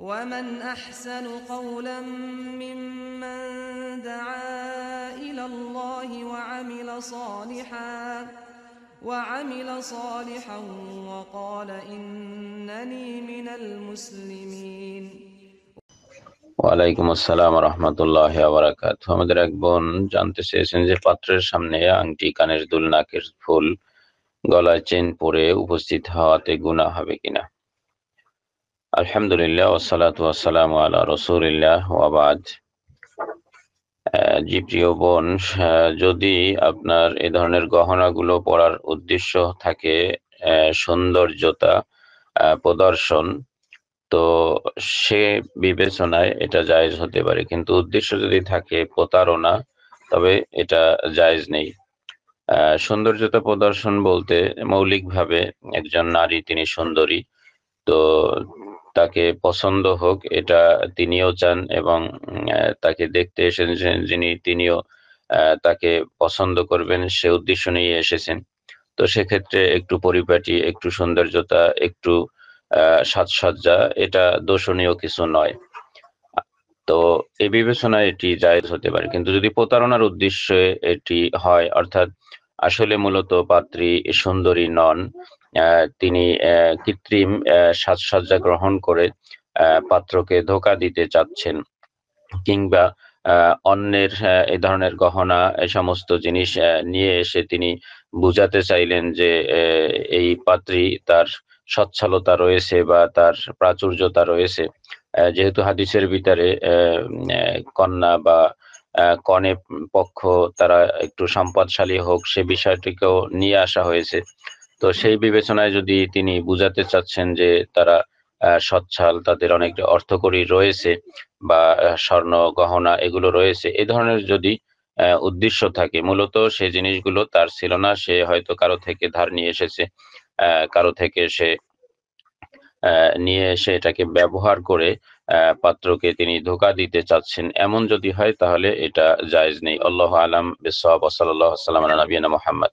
ومن احسن قولا ممن دعا الى الله وعمل صالحا وعمل صالحا وقال انني من المسلمين ওয়ালাইকুম আসসালাম রহমতুল্লাহ বারাকাত আমাদের এক বোন জানতে চেয়েছেন যে পাত্রের সামনে আংটি কানের দুল নাকের ফুল গলায় চেন পরে উপস্থিত হওয়াতে গুণা হবে কিনা আলহামদুলিল্লাহ ওসালাত ওয়াসালাম আল্লাহ রসুলিল্লাহ ওয়াবাদ জি প্রিয় বোন যদি আপনার এ ধরনের গহনাগুলো পরার উদ্দেশ্য থাকে সৌন্দর্যতা প্রদর্শন তো সে বিবেচনায় এটা জায়েজ হতে পারে কিন্তু উদ্দেশ্য যদি থাকে প্রতারণা তবে এটা জায়েজ নেই সৌন্দর্যতা প্রদর্শন বলতে মৌলিকভাবে একজন নারী তিনি সুন্দরী তো তাকে পছন্দ হোক এটা তিনিও চান এবং তাকে দেখতে এসেছেন যিনি তিনিও তাকে পছন্দ করবেন সে উদ্দেশ্য নিয়ে এসেছেন তো সেক্ষেত্রে একটু পরিপাটি একটু সৌন্দর্যতা একটু সাজসজ্জা এটা দোষণীয় কিছু নয় তো এই বিবেচনায় এটি জায়েজ হতে পারে কিন্তু যদি প্রতারণার উদ্দেশ্যে এটি হয় অর্থাৎ আসলে মূলত পাত্রী সুন্দরী নন তিনি কৃত্রিম সাজসজ্জা গ্রহণ করে পাত্রকে ধোকা দিতে চাচ্ছেন কিংবা অন্যের এ ধরনের গহনা এ সমস্ত জিনিস নিয়ে এসে তিনি বুঝাতে চাইলেন যে এই পাত্রী তার সচ্ছলতা রয়েছে বা তার প্রাচুর্যতা রয়েছে যেহেতু হাদিসের ভিতরে কন্যা বা কনে পক্ষ তারা একটু সম্পদশালী হোক সে বিষয়টিকেও নিয়ে আসা হয়েছে তো সেই বিবেচনায় যদি তিনি বুঝাতে চাচ্ছেন যে তারা সচ্ছাল তাদের অনেক অর্থকরী রয়েছে বা স্বর্ণ গহনা এগুলো রয়েছে এ ধরনের যদি উদ্দেশ্য থাকে মূলত সে জিনিসগুলো তার ছিল না সে হয়তো কারো থেকে ধার নিয়ে এসেছে কারো থেকে সে নিয়ে এসে এটাকে ব্যবহার করে পাত্রকে তিনি ধোকা দিতে চাচ্ছেন এমন যদি হয় তাহলে এটা জায়েজ নেই আল্লাহ আলম বিসাব সাল্লাম নবীনা মোহাম্মদ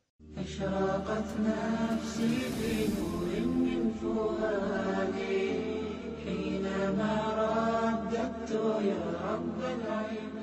يا رب